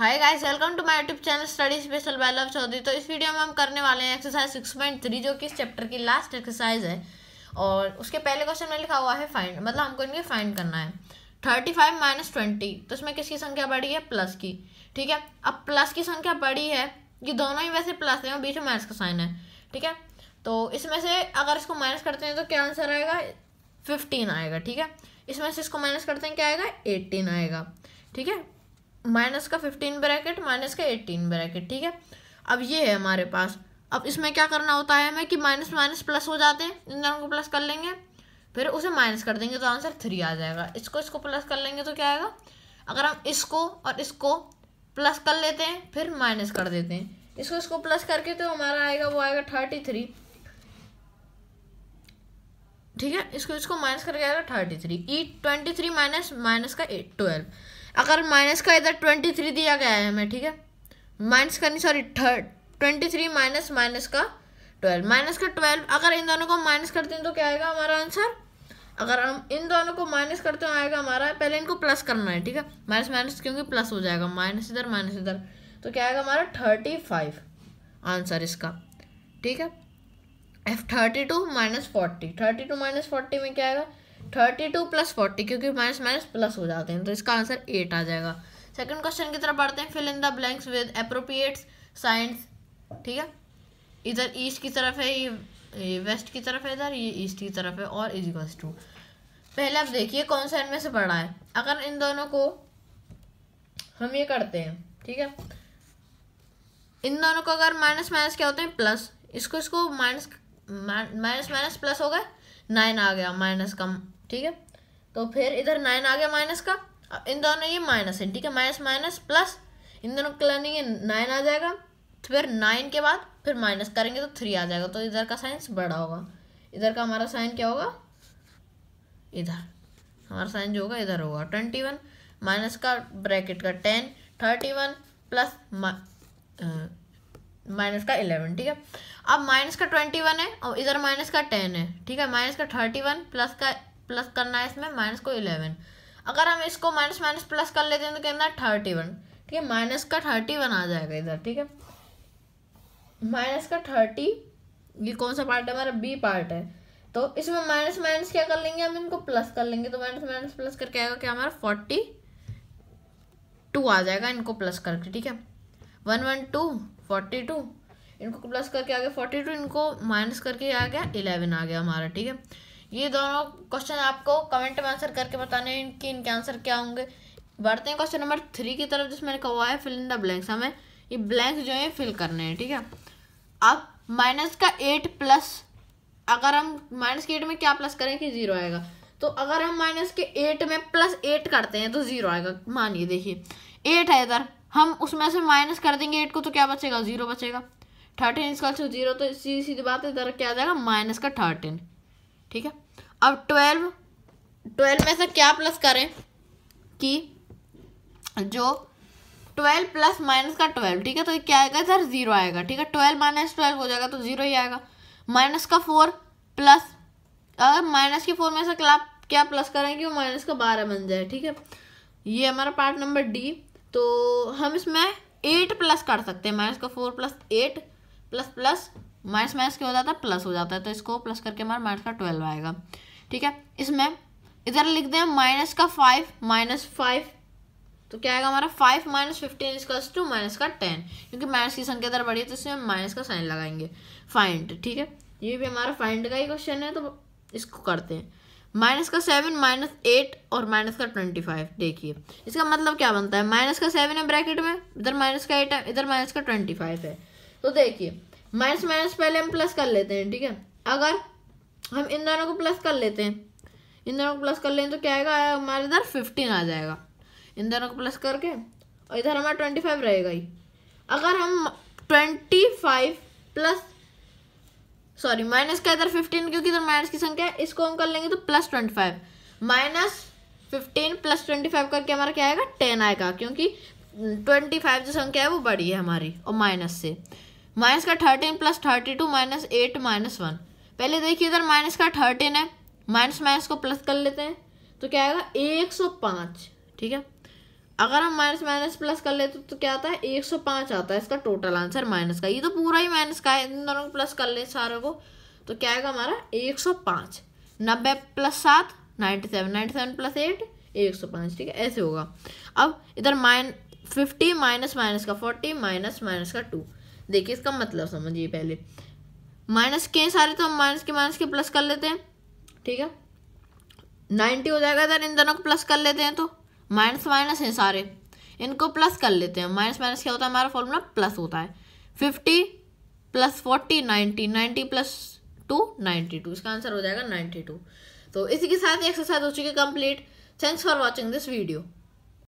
hi guys welcome to my YouTube channel study special by Luv Chaudhary तो इस video में हम करने वाले हैं एक्सरसाइज सिक्स पॉइंट थ्री जो कि इस चैप्टर की लास्ट एक्सरसाइज है और उसके पहले क्वेश्चन में लिखा हुआ है फाइंड मतलब हमको इनके फाइंड करना है थर्टी फाइव माइनस ट्वेंटी तो इसमें किसकी संख्या बढ़ी है प्लस की ठीक है अब प्लस की संख्या बढ़ी है ये दोनों ही वैसे प्लस है और बीच में माइनस का साइन है ठीक है तो इसमें से अगर इसको माइनस करते हैं तो क्या आंसर आएगा फिफ्टीन आएगा ठीक है इसमें से इसको माइनस करते हैं क्या आएगा एट्टीन आएगा ठीक है माइनस का फिफ्टीन ब्रैकेट माइनस का एट्टीन ब्रैकेट ठीक है अब ये है हमारे पास अब इसमें क्या करना होता है हमें कि माइनस माइनस प्लस हो जाते हैं इन दोनों को प्लस कर लेंगे फिर उसे माइनस कर देंगे तो आंसर थ्री आ जाएगा इसको इसको प्लस कर लेंगे तो क्या आएगा अगर हम इसको और इसको प्लस कर लेते हैं फिर माइनस कर देते हैं इसको इसको प्लस करके तो हमारा आएगा वो आएगा थर्टी थ्री ठीक है इसको इसको माइनस करके आएगा थर्टी थ्री ई ट्वेंटी थ्री माइनस माइनस का एट ट्वेल्व अगर माइनस का इधर ट्वेंटी थ्री दिया गया है हमें ठीक है माइनस का नहीं sorry twenty three minus minus का ट्वेल्व माइनस का ट्वेल्व अगर इन दोनों को माइनस करते हैं तो क्या आएगा हमारा आंसर अगर हम इन दोनों को माइनस करते हैं आएगा हमारा पहले इनको प्लस करना है ठीक है माइनस माइनस क्योंकि प्लस हो जाएगा माइनस इधर माइनस इधर तो क्या आएगा हमारा थर्टी फाइव आंसर इसका ठीक है F thirty two minus forty thirty two minus forty में क्या आएगा थर्टी टू प्लस फोर्टी क्योंकि माइनस माइनस प्लस हो जाते हैं तो इसका आंसर एट आ जाएगा सेकंड क्वेश्चन की तरफ बढ़ते हैं fill in the blanks with appropriate signs ठीक है इधर ईस्ट की तरफ है ये वेस्ट की तरफ है इधर ये ईस्ट की तरफ है और इज टू पहले आप देखिए कौन सा इनमें से पढ़ा है अगर इन दोनों को हम ये करते हैं ठीक है इन दोनों को अगर माइनस माइनस क्या होते हैं प्लस इसको इसको माइनस माइनस माइनस प्लस हो गए नाइन आ गया माइनस का ठीक है तो फिर इधर नाइन आ गया माइनस का अब इन दोनों ये माइनस है ठीक है माइनस माइनस प्लस इन दोनों का लर्निंग नाइन आ जाएगा फिर नाइन के बाद फिर माइनस करेंगे तो थ्री आ जाएगा तो इधर का साइंस बड़ा होगा इधर का हमारा साइन क्या होगा इधर हमारा साइन जो होगा इधर होगा ट्वेंटी वन माइनस का ब्रैकेट का ten thirty one plus minus का इलेवन ठीक है अब माइनस का ट्वेंटी वन है और इधर माइनस का टेन है ठीक है माइनस का थर्टी वन प्लस का प्लस करना है इसमें माइनस को इलेवन अगर हम इसको माइनस माइनस प्लस कर लेते हैं तो कितना थर्टी वन ठीक है माइनस का थर्टी वन आ जाएगा इधर ठीक है माइनस का थर्टी ये कौन सा पार्ट है हमारा बी पार्ट है तो इसमें माइनस माइनस क्या कर लेंगे हम इनको प्लस कर लेंगे तो माइनस माइनस प्लस करके आएगा क्या हमारा फोर्टी टू आ जाएगा इनको प्लस करके ठीक है one one two forty two इनको प्लस करके आ गया फोर्टी टू इनको माइनस करके आ गया इलेवन आ गया हमारा ठीक है ये दोनों क्वेश्चन आपको कमेंट में आंसर करके बताने हैं कि इनके आंसर क्या होंगे बढ़ते हैं क्वेश्चन नंबर थ्री की तरफ जिसमें लिखा हुआ है फिल इन द ब्लैंक्स हमें ये ब्लैंक्स जो है फिल करने हैं ठीक है अब माइनस का एट प्लस अगर हम माइनस के एट में क्या प्लस करें कि जीरो आएगा तो अगर हम माइनस के एट में प्लस एट करते हैं तो जीरो आएगा मानिए देखिए एट है इधर हम उसमें से माइनस कर देंगे एट को तो क्या बचेगा जीरो बचेगा थर्टीन इसका जीरो तो सीधी सीधी बात है इधर क्या आ जाएगा माइनस का थर्टीन ठीक है अब ट्वेल्व ट्वेल्व में से क्या प्लस करें कि जो ट्वेल्व प्लस माइनस का ट्वेल्व ठीक है तो क्या आएगा सर जीरो आएगा ठीक है ट्वेल्व माइनस ट्वेल्व हो जाएगा तो जीरो ही आएगा माइनस का फोर प्लस अगर माइनस के फोर में से क्या क्या प्लस करें कि वो माइनस का बारह बन जाए ठीक है ये हमारा पार्ट नंबर डी तो हम इसमें एट प्लस कर सकते हैं माइनस का four plus eight plus plus minus minus क्या हो जाता है प्लस हो जाता है तो इसको प्लस करके हमारा माइनस का ट्वेल्व आएगा ठीक है इसमें इधर लिख दें माइनस का फाइव माइनस फाइव तो क्या आएगा हमारा फाइव माइनस फिफ्टीन इसका टू माइनस का टेन क्योंकि माइनस की संख्या इधर बढ़ी है तो इसमें हम माइनस का साइन लगाएंगे फाइंड ठीक है ये भी हमारा फाइंड का ही क्वेश्चन है तो इसको करते हैं माइनस का सेवन माइनस एट और माइनस का ट्वेंटी फाइव देखिए इसका मतलब क्या बनता है माइनस का सेवन है ब्रैकेट में इधर माइनस का एट है इधर माइनस का ट्वेंटी फाइव है तो देखिए माइनस माइनस पहले हम प्लस कर लेते हैं ठीक है अगर हम इन दोनों को प्लस कर लेते हैं इन दोनों को प्लस कर लेंगे तो क्या आएगा हमारे इधर फिफ्टीन आ जाएगा इन दोनों को प्लस करके और इधर हमारा ट्वेंटी फाइव रहेगा ही अगर हम twenty five plus sorry minus का इधर फिफ्टीन क्योंकि इधर माइनस की संख्या है इसको हम कर लेंगे तो plus twenty five minus fifteen plus twenty five करके हमारा क्या आएगा टेन आएगा क्योंकि ट्वेंटी फाइव जो संख्या है वो बड़ी है हमारी और माइनस से माइनस का thirteen plus thirty two minus eight minus one पहले देखिए इधर माइनस का थर्टीन है माइनस माइनस को प्लस कर लेते हैं तो क्या आएगा एक सौ पाँच ठीक है अगर हम माइनस माइनस प्लस कर लेते तो क्या आता है एक सौ पाँच आता है इसका टोटल आंसर माइनस का ये तो पूरा ही माइनस का है इन दोनों को प्लस कर ले सारों को तो क्या आएगा हमारा एक सौ पाँच नब्बे प्लस सात ninety seven ninety seven plus eight एक सौ पाँच ठीक है ऐसे होगा अब इधर माइन फिफ्टी माइनस माइनस का फोर्टी माइनस माइनस का टू देखिए इसका मतलब समझिए पहले माइनस के सारे तो हम माइनस के माइनस के प्लस कर लेते हैं ठीक है नाइन्टी हो जाएगा अगर इन दोनों को प्लस कर लेते हैं तो माइनस माइनस हैं सारे इनको प्लस कर लेते हैं माइनस माइनस क्या होता है हमारा फॉर्मूला प्लस होता है fifty plus forty ninety ninety plus two ninety two इसका आंसर हो जाएगा नाइन्टी टू तो इसी के साथ एक्सरसाइज हो चुकी है complete thanks for watching this video